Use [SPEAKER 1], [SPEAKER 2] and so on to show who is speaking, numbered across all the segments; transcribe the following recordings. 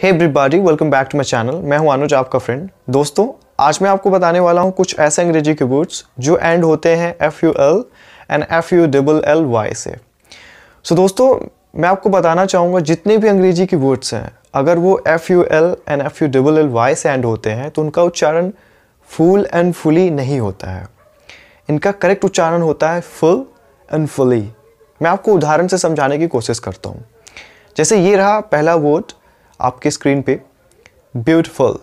[SPEAKER 1] hey everybody welcome back to my channel मैं हूं अनुज आपका फ्रेंड दोस्तों आज मैं आपको बताने वाला हूं कुछ ऐसे अंग्रेजी के वर्ड्स जो एंड होते हैं F U L and F U double L Y से सो so, दोस्तों मैं आपको बताना चाहूँगा जितने भी अंग्रेजी के वर्ड्स हैं अगर वो F U L and F U double L Y से एंड होते हैं तो उनका उच्चारण फुल एंड फुली नहीं होता है इनका करेक्ट उच्चारण होता है फुल एंड फुली मैं आपको उदाहरण से समझाने की कोशिश करता हूँ जैसे ये रहा पहला वर्ड आपके स्क्रीन पे ब्यूटफुल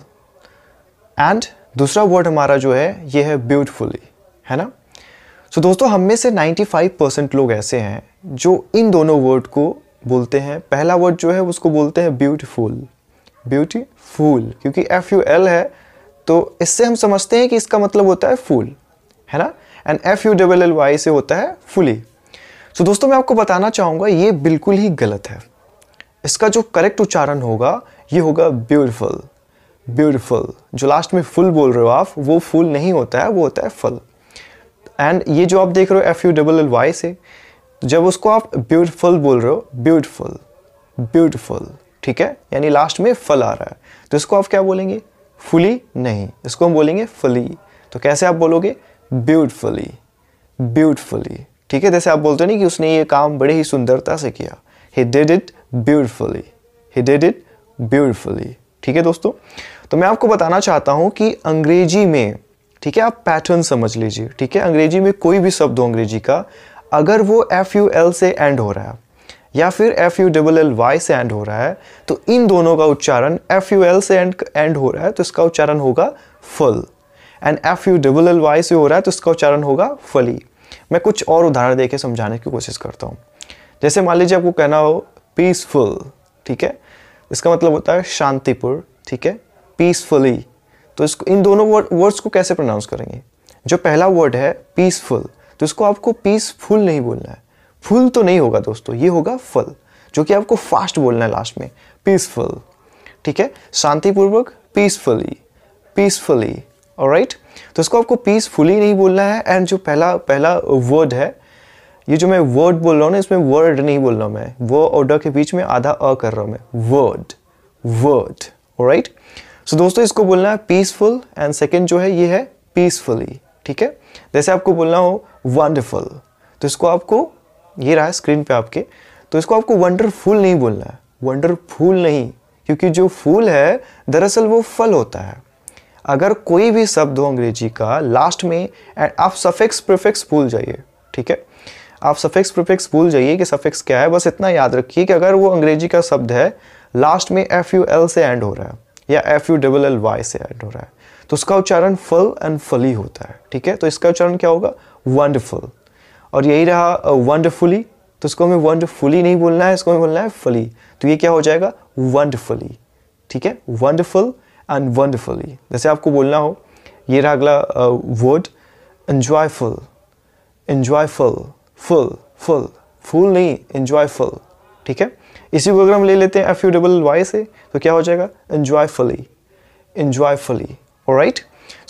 [SPEAKER 1] एंड दूसरा वर्ड हमारा जो है ये है ब्यूटफुली है ना सो so, दोस्तों हम में से 95 परसेंट लोग ऐसे हैं जो इन दोनों वर्ड को बोलते हैं पहला वर्ड जो है उसको बोलते हैं ब्यूटीफुल ब्यूटीफुल क्योंकि एफ यू एल है तो इससे हम समझते हैं कि इसका मतलब होता है फूल है ना and F U double L Y से होता है फुली सो so, दोस्तों मैं आपको बताना चाहूँगा ये बिल्कुल ही गलत है इसका जो करेक्ट उच्चारण होगा ये होगा ब्यूटिफुल ब्यूटिफुल जो लास्ट में फुल बोल रहे हो आप वो फुल नहीं होता है वो होता है फुल एंड ये जो आप देख रहे हो F U double L Y से जब उसको आप ब्यूटिफुल बोल रहे हो ब्यूटिफुल ब्यूटिफुल ठीक है यानी लास्ट में फल आ रहा है तो इसको आप क्या बोलेंगे फुली नहीं इसको हम बोलेंगे फली तो कैसे आप बोलोगे ब्यूटफुली ब्यूटफुली ठीक है जैसे आप बोलते नहीं कि उसने ये काम बड़े ही सुंदरता से किया he did it beautifully he did it beautifully ठीक है दोस्तों तो मैं आपको बताना चाहता हूँ कि अंग्रेजी में ठीक है आप पैटर्न समझ लीजिए ठीक है अंग्रेजी में कोई भी शब्द हो अंग्रेजी का अगर वो एफ यू एल से एंड हो रहा है या फिर F U double L Y से एंड हो रहा है तो इन दोनों का उच्चारण एफ यू एल से एंड एंड हो रहा है तो इसका उच्चारण होगा फल and F U double L Y से हो रहा है तो इसका उच्चारण होगा फली मैं कुछ और उदाहरण देके समझाने की कोशिश करता हूँ जैसे मान लीजिए आपको कहना हो पीसफुल ठीक है इसका मतलब होता है शांतिपुर ठीक है पीसफुली तो इसको इन दोनों वर्ड्स को कैसे प्रोनाउंस करेंगे जो पहला वर्ड है पीसफुल तो इसको आपको पीसफुल नहीं बोलना है फुल तो नहीं होगा दोस्तों ये होगा फल जो कि आपको फास्ट बोलना है लास्ट में पीसफुल ठीक है शांतिपूर्वक पीसफुली पीसफुली राइट तो इसको आपको पीसफुली नहीं बोलना है एंड जो पहला पहला वर्ड है ये जो मैं वर्ड बोल रहा हूँ ना इसमें वर्ड नहीं बोल रहा हूँ मैं वो और ड के बीच में आधा अ कर रहा हूँ मैं वर्ड वर्ड राइट सो दोस्तों इसको बोलना है पीसफुल एंड सेकेंड जो है ये है पीसफुली ठीक है जैसे आपको बोलना हो वंडरफुल तो इसको आपको ये रहा स्क्रीन पे आपके तो इसको आपको वंडरफुल नहीं बोलना है वंडरफुल नहीं क्योंकि जो फूल है दरअसल वो फल होता है अगर कोई भी शब्द हो अंग्रेजी का लास्ट में आप सफिक्स प्रिफिक्स भूल जाइए ठीक है आप सफिक्स प्रिफिक्स भूल जाइए कि सफिक्स क्या है बस इतना याद रखिए कि अगर वो अंग्रेजी का शब्द है लास्ट में एफ यू एल से एंड हो रहा है या F U double L Y से एंड हो रहा है तो उसका उच्चारण फल एंड फली होता है ठीक है तो इसका उच्चारण क्या होगा वंडरफुल और यही रहा वंडरफुली uh, तो इसको हमें वंडरफुली नहीं बोलना है इसको हमें बोलना है फली तो ये क्या हो जाएगा वंडरफुली ठीक है वंडरफुल एंड वंडरफुली जैसे आपको बोलना हो ये रहा अगला word enjoyful enjoyful full full full नहीं फुल ठीक है इसी को अगर हम ले लेते हैं एफ यू डबल वाई से तो क्या हो जाएगा इन्जॉयफुली इन्जॉयफुली राइट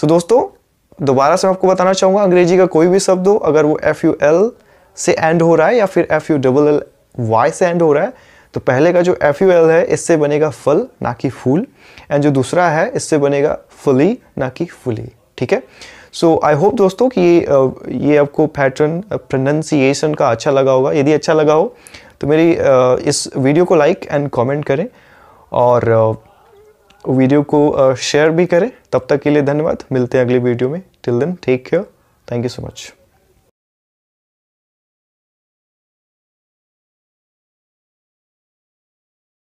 [SPEAKER 1] सो दोस्तों दोबारा से मैं आपको बताना चाहूँगा अंग्रेजी का कोई भी शब्द हो अगर वो एफ यू एल से एंड हो रहा है या फिर F U double L Y से एंड हो रहा है तो पहले का जो एफ यू एल है इससे बनेगा फल ना कि फूल एंड जो दूसरा है इससे बनेगा फुली ना कि फुली ठीक है सो आई होप दोस्तों कि ये ये आपको पैटर्न प्रोनंसिएशन का अच्छा लगा होगा यदि अच्छा लगा हो तो मेरी इस वीडियो को लाइक एंड कमेंट करें और वीडियो को शेयर भी करें तब तक के लिए धन्यवाद मिलते हैं अगली वीडियो में till then take care thank you so much